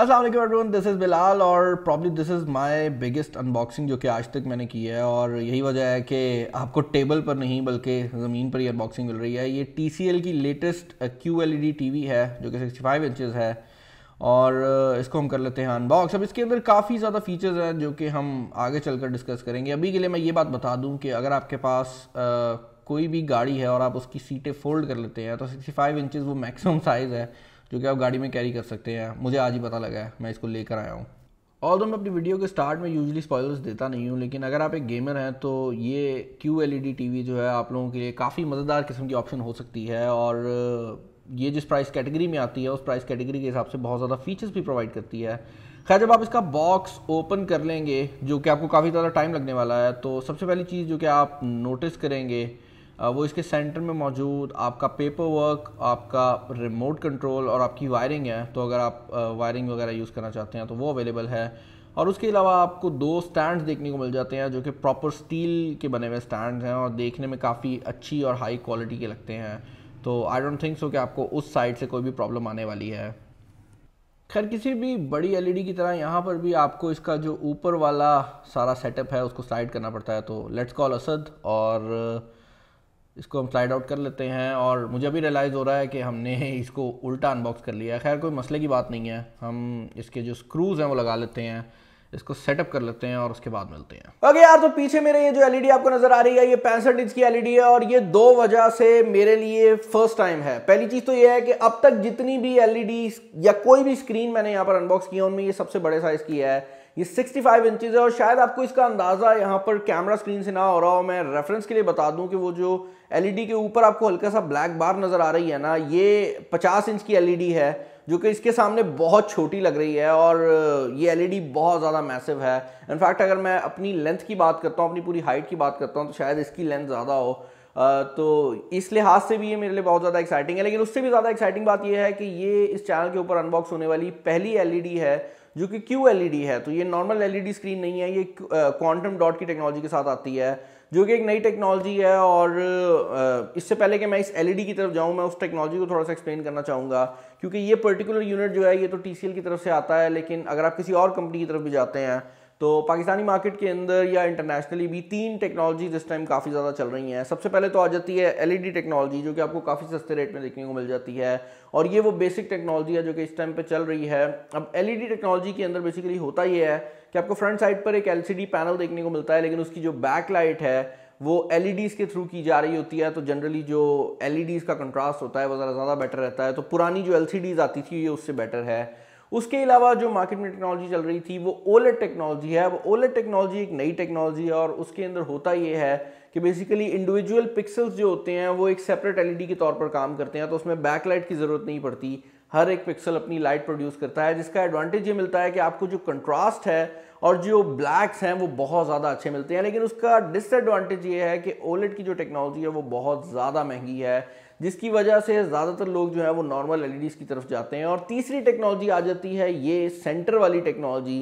असल everyone this is Bilal और probably this is my biggest unboxing जो कि आज तक मैंने की है और यही वजह है कि आपको टेबल पर नहीं बल्कि ज़मीन पर ही अनबॉक्सिंग मिल रही है ये टी की लेटेस्ट क्यू एल है जो कि 65 फाइव इंचज़ है और इसको हम कर लेते हैं अनबॉक्स अब इसके अंदर काफ़ी ज़्यादा फीचर्स हैं जो कि हम आगे चल कर डिस्कस करेंगे अभी के लिए मैं ये बात बता दूँ कि अगर आपके पास आ, कोई भी गाड़ी है और आप उसकी सीटें फोल्ड कर लेते हैं तो सिक्सटी फाइव वो मैक्सिमम साइज़ है जो कि आप गाड़ी में कैरी कर सकते हैं मुझे आज ही पता लगा है मैं इसको लेकर आया हूँ और तो मैं अपनी वीडियो के स्टार्ट में यूजली स्पॉयलर्स देता नहीं हूँ लेकिन अगर आप एक गेमर हैं तो ये क्यू एल e जो है आप लोगों के लिए काफ़ी मज़ेदार किस्म की ऑप्शन हो सकती है और ये जिस प्राइस कैटेगरी में आती है उस प्राइस कैटेगरी के हिसाब से बहुत ज़्यादा फीचर्स भी प्रोवाइड करती है खैर जब आप इसका बॉक्स ओपन कर लेंगे जो कि आपको काफ़ी ज़्यादा टाइम लगने वाला है तो सबसे पहली चीज़ जो कि आप नोटिस करेंगे वो इसके सेंटर में मौजूद आपका पेपर वर्क आपका रिमोट कंट्रोल और आपकी वायरिंग है तो अगर आप वायरिंग वगैरह यूज़ करना चाहते हैं तो वो अवेलेबल है और उसके अलावा आपको दो स्टैंड देखने को मिल जाते हैं जो कि प्रॉपर स्टील के बने हुए स्टैंड हैं और देखने में काफ़ी अच्छी और हाई क्वालिटी के लगते हैं तो आई डोंट थिंक सो कि आपको उस साइड से कोई भी प्रॉब्लम आने वाली है खैर किसी भी बड़ी एलईडी की तरह यहाँ पर भी आपको इसका जो ऊपर वाला सारा सेटअप है उसको स्लाइड करना पड़ता है तो लेट्स कॉल असद और इसको हम स्लाइड आउट कर लेते हैं और मुझे अभी रियलाइज़ हो रहा है कि हमने इसको उल्टा अनबॉक्स कर लिया है खैर कोई मसले की बात नहीं है हम इसके जो स्क्रूज़ हैं वो लगा लेते हैं इसको सेटअप कर लेते हैं और उसके बाद मिलते हैं ओके okay यार तो पीछे मेरे ये जो एलईडी e आपको नजर आ रही है ये पैंसठ इंच की एलईडी e है और ये दो वजह से मेरे लिए फर्स्ट टाइम है पहली चीज तो ये है कि अब तक जितनी भी एलईडी e या कोई भी स्क्रीन मैंने यहाँ पर अनबॉक्स किया उनमें ये सबसे बड़े साइज की है ये 65 इंचज़ है और शायद आपको इसका अंदाज़ा यहाँ पर कैमरा स्क्रीन से ना हो रहा हो मैं रेफरेंस के लिए बता दूँ कि वो जो एलईडी e के ऊपर आपको हल्का सा ब्लैक बार नज़र आ रही है ना ये 50 इंच की एलईडी e है जो कि इसके सामने बहुत छोटी लग रही है और ये एलईडी e बहुत ज़्यादा मैसिव है इनफैक्ट अगर मैं अपनी लेंथ की बात करता हूँ अपनी पूरी हाइट की बात करता हूँ तो शायद इसकी लेंथ ज़्यादा हो तो इस लिहाज से भी ये मेरे लिए बहुत ज़्यादा एक्साइटिंग है लेकिन उससे भी ज़्यादा एक्साइटिंग बात यह है कि ये इस चैनल के ऊपर अनबॉक्स होने वाली पहली एलईडी है जो कि क्यू एल e है तो ये नॉर्मल एल स्क्रीन नहीं है ये क्वांटम uh, डॉट की टेक्नोलॉजी के साथ आती है जो कि एक नई टेक्नोलॉजी है और uh, इससे पहले कि मैं इस एल e की तरफ जाऊं मैं उस टेक्नोलॉजी को थोड़ा सा एक्सप्लेन करना चाहूँगा क्योंकि ये पर्टिकुलर यूनिट जो है ये तो टी की तरफ से आता है लेकिन अगर आप किसी और कंपनी की तरफ भी जाते हैं तो पाकिस्तानी मार्केट के अंदर या इंटरनेशनली भी तीन टेक्नोलॉजी इस टाइम काफ़ी ज़्यादा चल रही हैं सबसे पहले तो आ जाती है एलईडी टेक्नोलॉजी e जो कि आपको काफ़ी सस्ते रेट में देखने को मिल जाती है और ये वो बेसिक टेक्नोलॉजी है जो कि इस टाइम पे चल रही है अब एलईडी टेक्नोलॉजी e के अंदर बेसिकली होता ये है कि आपको फ्रंट साइड पर एक एल पैनल देखने को मिलता है लेकिन उसकी जो बैक लाइट है वो एल e के थ्रू की जा रही होती है तो जनरली जो एल का कंट्रास्ट होता है वो ज़रा ज़्यादा बेटर रहता है तो पुरानी जो एल आती थी ये उससे बेटर है उसके अलावा जो मार्केट में टेक्नोलॉजी चल रही थी वो ओलेट टेक्नोलॉजी है वो ओलेट टेक्नोलॉजी एक नई टेक्नोलॉजी है और उसके अंदर होता ये है कि बेसिकली इंडिविजुअल पिक्सल्स जो होते हैं वो एक सेपरेट एलईडी के तौर पर काम करते हैं तो उसमें बैकलाइट की ज़रूरत नहीं पड़ती हर एक पिक्सल अपनी लाइट प्रोड्यूस करता है जिसका एडवांटेज ये मिलता है कि आपको जो कंट्रास्ट है और जो ब्लैक्स हैं वो बहुत ज़्यादा अच्छे मिलते हैं लेकिन उसका डिसएडवांटेज ये है कि ओलेट की जो टेक्नोलॉजी है वो बहुत ज़्यादा महंगी है जिसकी वजह से ज़्यादातर लोग जो है वो नॉर्मल एल e की तरफ जाते हैं और तीसरी टेक्नोलॉजी आ जाती है ये सेंटर वाली टेक्नोलॉजी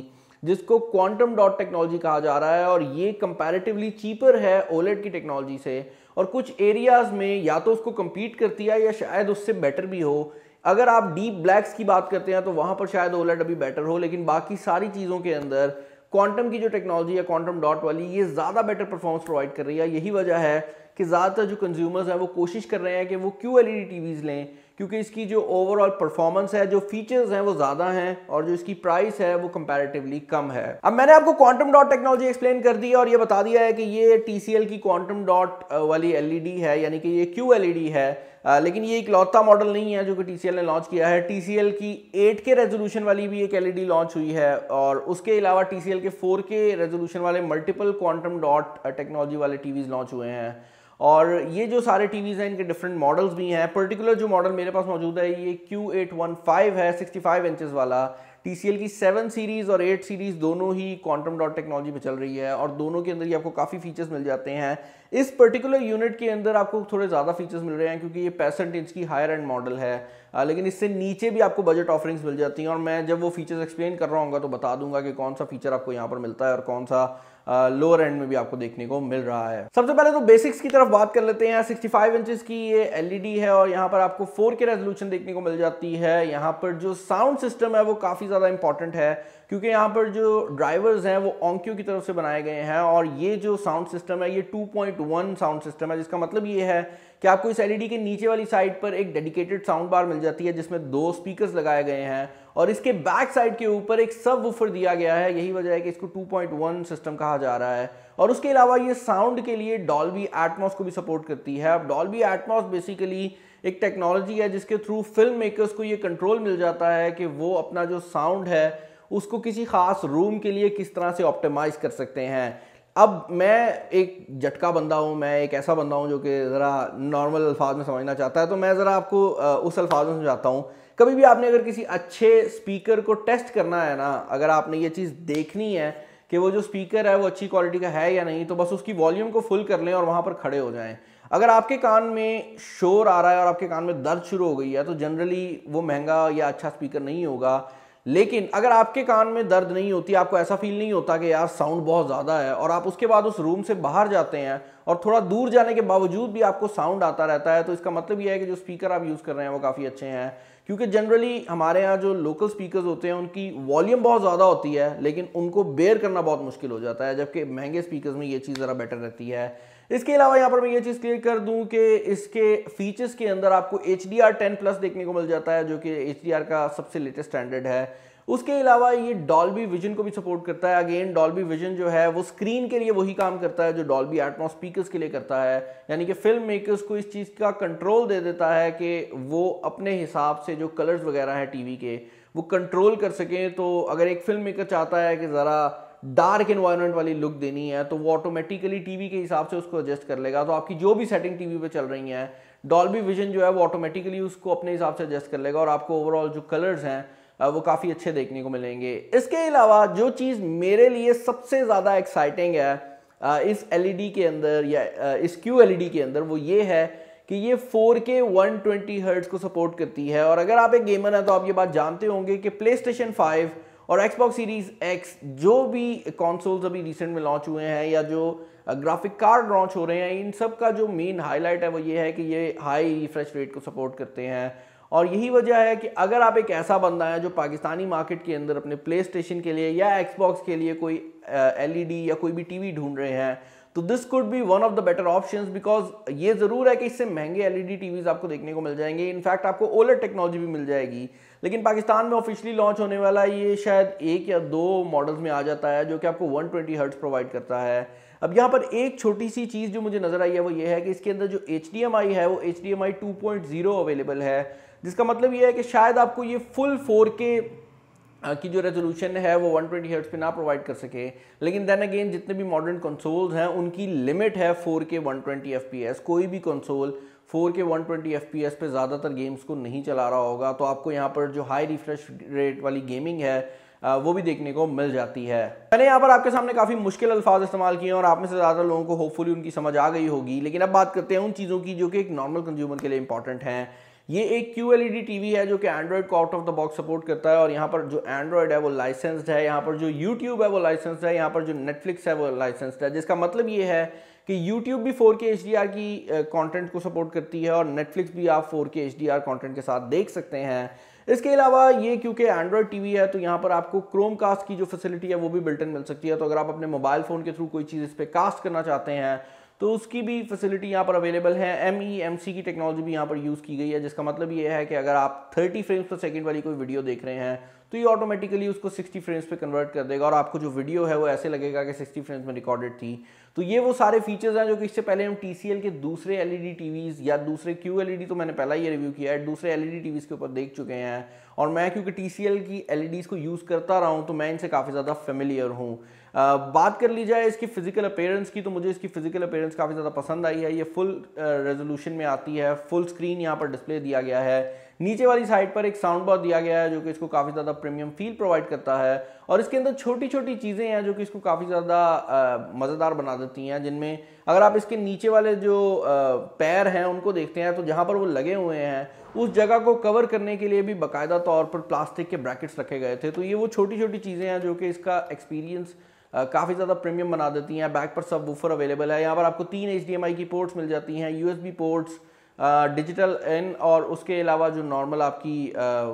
जिसको क्वांटम डॉट टेक्नोलॉजी कहा जा रहा है और ये कंपैरेटिवली चीपर है ओलेट e की टेक्नोलॉजी से और कुछ एरियाज़ में या तो उसको कम्पीट करती है या शायद उससे बेटर भी हो अगर आप डीप ब्लैक्स की बात करते हैं तो वहाँ पर शायद ओलेट e अभी बेटर हो लेकिन बाकी सारी चीज़ों के अंदर क्वांटम की जो टेक्नोलॉजी है क्वांटम डॉट वाली ये ज़्यादा बेटर परफॉर्मेंस प्रोवाइड कर रही है यही वजह है कि ज़्यादातर जो कंज्यूमर्स हैं वो कोशिश कर रहे हैं कि वो क्यू एल ई टीवीज़ लें क्योंकि इसकी जो ओवरऑल परफॉर्मेंस है जो फीचर्स हैं वो ज़्यादा हैं और जो इसकी प्राइस है वो कंपैरेटिवली कम है अब मैंने आपको क्वांटम डॉट टेक्नोलॉजी एक्सप्लेन कर दी है और ये बता दिया है कि ये टी की क्वांटम डॉट वाली एल e है यानी कि ये क्यू एल e है आ, लेकिन ये इकलौता मॉडल नहीं है जो कि टी ने लॉन्च किया है टी की एट के रेजोल्यूशन वाली भी एक एल लॉन्च e हुई है और उसके अलावा टी के फोर के रेजोल्यूशन वाले मल्टीपल क्वांटम डॉट टेक्नोलॉजी वाले टीवीज लॉन्च हुए हैं और ये जो सारे टीवीज़ हैं इनके डिफरेंट मॉडल्स भी हैं पर्टिकुलर जो मॉडल मेरे पास मौजूद है ये क्यू एट वन फाइव है सिक्सटी फाइव इंचज़ वाला टी सी एल की सेवन सीरीज़ और एट सीरीज़ दोनों ही क्वांटम डॉट टेक्नोलॉजी पे चल रही है और दोनों के अंदर ही आपको काफ़ी फीचर्स मिल जाते हैं इस पर्टिकुलर यूनिट के अंदर आपको थोड़े ज़्यादा फीचर्स मिल रहे हैं क्योंकि ये पैसेंट इंच की हायर एंड मॉडल है आ, लेकिन इससे नीचे भी आपको बजट ऑफरिंग्स मिल जाती हैं और मैं जब वो फीचर्स एक्सप्लेन कर रहा हूँ तो बता दूंगा कि कौन सा फीचर आपको यहाँ पर मिलता है और कौन सा लोअर एंड में भी आपको देखने को मिल रहा है सबसे पहले तो बेसिक्स की तरफ बात कर लेते हैं 65 फाइव इंचज की ये एलईडी e है और यहाँ पर आपको 4K रेजोल्यूशन देखने को मिल जाती है यहाँ पर जो साउंड सिस्टम है वो काफ़ी ज़्यादा इंपॉर्टेंट है क्योंकि यहाँ पर जो ड्राइवर्स हैं वो ऑंक्यू की तरफ से बनाए गए हैं और ये जो साउंड सिस्टम है ये 2.1 साउंड सिस्टम है जिसका मतलब ये है कि आपको इस एलईडी e के नीचे वाली साइड पर एक डेडिकेटेड साउंड बार मिल जाती है जिसमें दो स्पीकर्स लगाए गए हैं और इसके बैक साइड के ऊपर एक सब वूफर दिया गया है यही वजह है कि इसको 2.1 सिस्टम कहा जा रहा है और उसके अलावा ये साउंड के लिए डॉल्बी एटमॉस को भी सपोर्ट करती है अब डॉल्बी एटमॉस बेसिकली एक टेक्नोलॉजी है जिसके थ्रू फिल्म मेकर्स को ये कंट्रोल मिल जाता है कि वो अपना जो साउंड है उसको किसी खास रूम के लिए किस तरह से ऑप्टिमाइज कर सकते हैं अब मैं एक झटका बंदा हूँ मैं एक ऐसा बंदा हूँ जो कि ज़रा नॉर्मल अल्फाज में समझना चाहता है तो मैं ज़रा आपको उस अल्फाज में समझाता हूँ कभी भी आपने अगर किसी अच्छे स्पीकर को टेस्ट करना है ना अगर आपने ये चीज़ देखनी है कि वो जो स्पीकर है वो अच्छी क्वालिटी का है या नहीं तो बस उसकी वॉल्यूम को फुल कर लें और वहाँ पर खड़े हो जाएँ अगर आपके कान में शोर आ रहा है और आपके कान में दर्द शुरू हो गई है तो जनरली वो महंगा या अच्छा स्पीकर नहीं होगा लेकिन अगर आपके कान में दर्द नहीं होती आपको ऐसा फील नहीं होता कि यार साउंड बहुत ज़्यादा है और आप उसके बाद उस रूम से बाहर जाते हैं और थोड़ा दूर जाने के बावजूद भी आपको साउंड आता रहता है तो इसका मतलब यह है कि जो स्पीकर आप यूज़ कर रहे हैं वो काफ़ी अच्छे हैं क्योंकि जनरली हमारे यहाँ जो लोकल स्पीकर्स होते हैं उनकी वॉल्यूम बहुत ज़्यादा होती है लेकिन उनको बेयर करना बहुत मुश्किल हो जाता है जबकि महंगे स्पीकर्स में ये चीज़ ज़रा बेटर रहती है इसके अलावा यहाँ पर मैं ये चीज़ क्लियर कर दूँ कि इसके फीचर्स के अंदर आपको H D R ten plus देखने को मिल जाता है जो कि एच डी आर का सबसे लेटेस्ट स्टैंडर्ड है उसके अलावा ये डॉल्बी विजन को भी सपोर्ट करता है अगेन डॉल्बी विजन जो है वो स्क्रीन के लिए वही काम करता है जो डॉल्बी एटमो स्पीकर्स के लिए करता है यानी कि फिल्म मेकर्स को इस चीज़ का कंट्रोल दे देता है कि वो अपने हिसाब से जो कलर्स वगैरह हैं टीवी के वो कंट्रोल कर सकें तो अगर एक फिल्म मेकर चाहता है कि ज़रा डार्क इन्वायरमेंट वाली लुक देनी है तो वो ऑटोमेटिकली टीवी के हिसाब से उसको एडजस्ट कर लेगा तो आपकी जो भी सेटिंग टीवी पे चल रही है डॉल्बी विजन जो है वो ऑटोमेटिकली उसको अपने हिसाब से एडजस्ट कर लेगा और आपको ओवरऑल जो कलर्स हैं वो काफ़ी अच्छे देखने को मिलेंगे इसके अलावा जो चीज़ मेरे लिए सबसे ज़्यादा एक्साइटिंग है इस एलईडी e के अंदर या इस क्यू एलईडी e के अंदर वो ये है कि ये 4K 120 हर्ट्ज को सपोर्ट करती है और अगर आप एक गेमर हैं तो आप ये बात जानते होंगे कि प्ले स्टेशन फाइव और एक्सबॉक्स सीरीज एक्स जो भी कॉन्सोल्स अभी रिसेंट में लॉन्च हुए हैं या जो ग्राफिक कार्ड लॉन्च हो रहे हैं इन सब का जो मेन हाईलाइट है वो ये है कि ये हाई रिफ्रेश रेट को सपोर्ट करते हैं और यही वजह है कि अगर आप एक ऐसा बंदा है जो पाकिस्तानी मार्केट के अंदर अपने प्ले स्टेशन के लिए या एक्सबॉक्स के लिए कोई एलईडी e या कोई भी टीवी ढूंढ रहे हैं तो this could be one of the better option because ये जरूर है कि इससे महंगे एलईडी ई e आपको देखने को मिल जाएंगे इनफैक्ट आपको ओलर टेक्नोलॉजी भी मिल जाएगी लेकिन पाकिस्तान में ऑफिशियली लॉन्च होने वाला ये शायद एक या दो मॉडल्स में आ जाता है जो कि आपको 120 ट्वेंटी हर्ट्स प्रोवाइड करता है अब यहाँ पर एक छोटी सी चीज़ जो मुझे नज़र आई है वो ये है कि इसके अंदर जो एच है वो एच डी अवेलेबल है जिसका मतलब ये है कि शायद आपको ये फुल फोर के की जो रेजोल्यूशन है वो 120 ट्वेंटी हर्ट्स पर ना प्रोवाइड कर सके लेकिन देन अगेन जितने भी मॉडर्न कंसोल्स हैं उनकी लिमिट है 4K 120 ट्वेंटी कोई भी कंसोल 4K 120 ट्वेंटी पे ज़्यादातर गेम्स को नहीं चला रहा होगा तो आपको यहाँ पर जो हाई रिफ्रेश रेट वाली गेमिंग है वो भी देखने को मिल जाती है मैंने यहाँ पर आपके सामने काफ़ी मुश्किल अल्फाज इस्तेमाल किए हैं और आप में से ज़्यादा लोगों को होपफुली उनकी समझ आ गई होगी लेकिन अब बात करते हैं उन चीज़ों की जो कि एक नॉर्मल कंज्यूमर के लिए इंपॉर्टेंट हैं ये एक क्यू एल टीवी है जो कि एंड्रॉइड को out of the box support करता है और यहाँ पर जो एंड्रॉइड है वो लाइसेंसड है यहाँ पर जो यूट्यूब है वो लाइसेंस है यहाँ पर जो नेटफ्लिक्स है वो लाइसेंसड है जिसका मतलब ये है कि YouTube भी 4K HDR की कंटेंट को सपोर्ट करती है और Netflix भी आप 4K HDR कंटेंट के साथ देख सकते हैं इसके अलावा ये क्योंकि Android टीवी है तो यहाँ पर आपको Chromecast की जो फैसिलिटी है वो भी बिल्टन मिल सकती है तो अगर आप अपने मोबाइल फ़ोन के थ्रू कोई चीज़ इस पर कास्ट करना चाहते हैं तो उसकी भी फैसिलिटी यहाँ पर अवेलेबल है एम ई एम सी की टेक्नोलॉजी भी यहाँ पर यूज़ की गई है जिसका मतलब ये है कि अगर आप 30 फ्रेम्स पर सेकंड वाली कोई वीडियो देख रहे हैं तो ये ऑटोमेटिकली उसको 60 फ्रेम्स पे कन्वर्ट कर देगा और आपको जो वीडियो है वो ऐसे लगेगा कि 60 फ्रेम्स में रिकॉर्डेड थी तो ये वो सारे फीचर्स हैं जो कि इससे पहले हम टी के दूसरे एल ई e या दूसरे क्यू e तो मैंने पहला ही रिव्यू किया है दूसरे एल ई e के ऊपर देख चुके हैं और मैं क्योंकि टी की एल e को यूज़ करता रहा हूँ तो मैं इनसे काफ़ी ज़्यादा फेमिलियर हूँ बात कर ली जाए इसकी फ़िज़िकल अपेयरेंस की तो मुझे इसकी फ़िज़िकल अपेयरेंस काफ़ी ज़्यादा पसंद आई है ये फुल रेजोल्यूशन में आती है फुल स्क्रीन यहाँ पर डिस्प्ले दिया गया है नीचे वाली साइड पर एक साउंड बॉक्स दिया गया है जो कि इसको काफ़ी ज़्यादा प्रीमियम फील प्रोवाइड करता है और इसके अंदर छोटी छोटी चीज़ें हैं जो कि इसको काफ़ी ज़्यादा मज़ेदार बना देती हैं जिनमें अगर आप इसके नीचे वाले जो पैर हैं उनको देखते हैं तो जहाँ पर वो लगे हुए हैं उस जगह को कवर करने के लिए भी बाकायदा तौर पर प्लास्टिक के ब्रैकेट्स रखे गए थे तो ये वो छोटी छोटी चीज़ें हैं जो कि इसका एक्सपीरियंस काफ़ी ज़्यादा प्रीमियम बना देती हैं बैक पर सब वूफर अवेलेबल है यहाँ पर आपको तीन एच की पोर्ट्स मिल जाती हैं यू पोर्ट्स डिजिटल एन और उसके अलावा जो नॉर्मल आपकी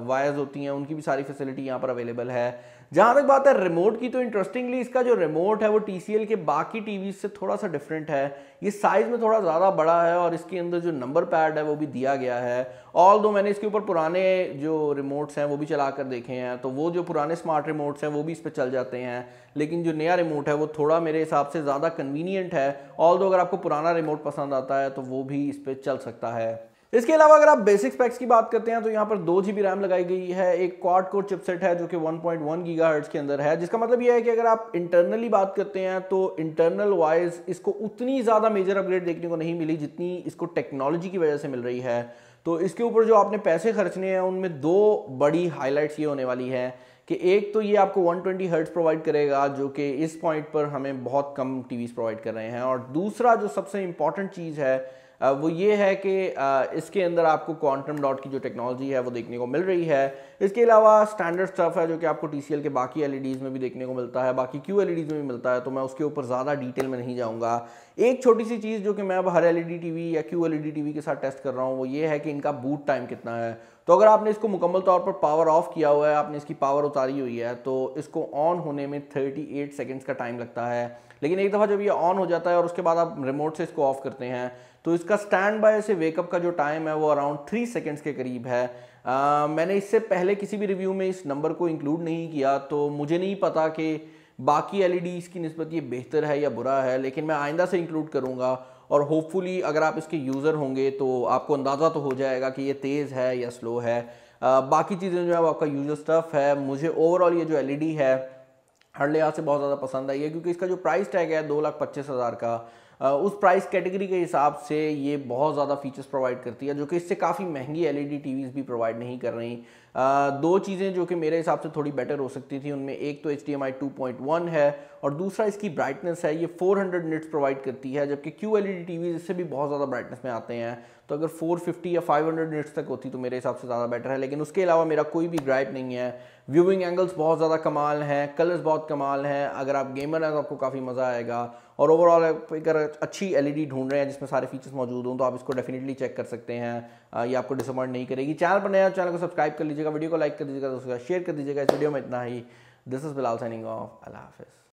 वायर्स होती हैं उनकी भी सारी फैसिलिटी यहाँ पर अवेलेबल है जहां तक बात है रिमोट की तो इंटरेस्टिंगली इसका जो रिमोट है वो टीसीएल के बाकी टीवी से थोड़ा सा डिफरेंट है ये साइज में थोड़ा ज़्यादा बड़ा है और इसके अंदर जो नंबर पैड है वो भी दिया गया है ऑल दो मैंने इसके ऊपर पुराने जो रिमोट्स हैं वो भी चला कर देखे हैं तो वो जो पुराने स्मार्ट रिमोट्स हैं वो भी इस पर चल जाते हैं लेकिन जो नया रिमोट है वो थोड़ा मेरे हिसाब से ज़्यादा कन्वीनियंट है ऑल दो अगर आपको पुराना रिमोट पसंद आता है तो वो भी इस पर चल सकता है इसके अलावा अगर आप बेसिक स्पेक्स की बात करते हैं तो यहाँ पर दो जी रैम लगाई गई है एक क्वाड कोर चिपसेट है जो कि 1.1 पॉइंट के अंदर है जिसका मतलब यह है कि अगर आप इंटरनली बात करते हैं तो इंटरनल वाइज इसको उतनी ज़्यादा मेजर अपग्रेड देखने को नहीं मिली जितनी इसको टेक्नोलॉजी की वजह से मिल रही है तो इसके ऊपर जो आपने पैसे खर्चने हैं उनमें दो बड़ी हाईलाइट्स ये होने वाली है कि एक तो ये आपको 120 ट्वेंटी प्रोवाइड करेगा जो कि इस पॉइंट पर हमें बहुत कम टीवीज़ प्रोवाइड कर रहे हैं और दूसरा जो सबसे इम्पॉर्टेंट चीज़ है वो ये है कि इसके अंदर आपको क्वांटम डॉट की जो टेक्नोलॉजी है वो देखने को मिल रही है इसके अलावा स्टैंडर्ड स्टफ है जो कि आपको टी के बाकी एल में भी देखने को मिलता है बाकी क्यू एल में भी मिलता है तो मैं उसके ऊपर ज़्यादा डिटेल में नहीं जाऊँगा एक छोटी सी चीज़ जो कि मैं अब हर एल टीवी e या क्यू एल टीवी के साथ टेस्ट कर रहा हूँ वो ये है कि इनका बूट टाइम कितना है तो अगर आपने इसको मुकम्मल तौर पर पावर ऑफ किया हुआ है आपने इसकी पावर उतारी हुई है तो इसको ऑन होने में 38 सेकेंड्स का टाइम लगता है लेकिन एक दफ़ा जब ये ऑन हो जाता है और उसके बाद आप रिमोट से इसको ऑफ करते हैं तो इसका स्टैंड बाय से वेकअप का जो टाइम है वो अराउंड थ्री सेकेंड्स के करीब है आ, मैंने इससे पहले किसी भी रिव्यू में इस नंबर को इंक्लूड नहीं किया तो मुझे नहीं पता कि बाकी एल e की नस्बत ये बेहतर है या बुरा है लेकिन मैं आइंदा से इंक्लूड करूँगा और होपफुली अगर आप इसके यूज़र होंगे तो आपको अंदाज़ा तो हो जाएगा कि ये तेज़ है या स्लो है आ, बाकी चीज़ें जो है आपका यूजर स्टफ़ है मुझे ओवरऑल ये जो एल e है हर लिहाज से बहुत ज़्यादा पसंद आई है क्योंकि इसका जो प्राइस टैग है दो लाख पच्चीस हज़ार का उस प्राइस कैटेगरी के हिसाब से ये बहुत ज़्यादा फीचर्स प्रोवाइड करती है जो कि इससे काफ़ी महंगी एलईडी टीवीज़ e भी प्रोवाइड नहीं कर रही दो चीज़ें जो कि मेरे हिसाब से थोड़ी बेटर हो सकती थी उनमें एक तो एच डी 2.1 है और दूसरा इसकी ब्राइटनेस है ये 400 हंड्रेड प्रोवाइड करती है जबकि क्यू एल ई इससे भी बहुत ज़्यादा ब्राइटनेस में आते हैं तो अगर 450 या 500 हंड्रेड तक होती तो मेरे हिसाब से ज़्यादा बेटर है लेकिन उसके अलावा मेरा कोई भी ग्राइप नहीं है व्यूइंग एंगल्स बहुत ज़्यादा कमाल हैं कलर्स बहुत कमाल हैं अगर आप गेमर हैं तो आपको काफ़ी मज़ा आएगा और ओवरऑल अगर अच्छी एल ढूंढ रहे हैं जिसमें सारे फीचर्स मौजूद हों तो आप इसको डेफिनेटली चेक कर सकते हैं ये आपको डिसअपॉइंट नहीं करेगी चैनल पर नया चैनल को सब्सक्राइब कर लीजिएगा वीडियो को लाइक कर दीजिएगा दोस्तों शेयर कर दीजिएगा इस वीडियो में इतना ही this is Bilal signing off अल्लाह हाफिज़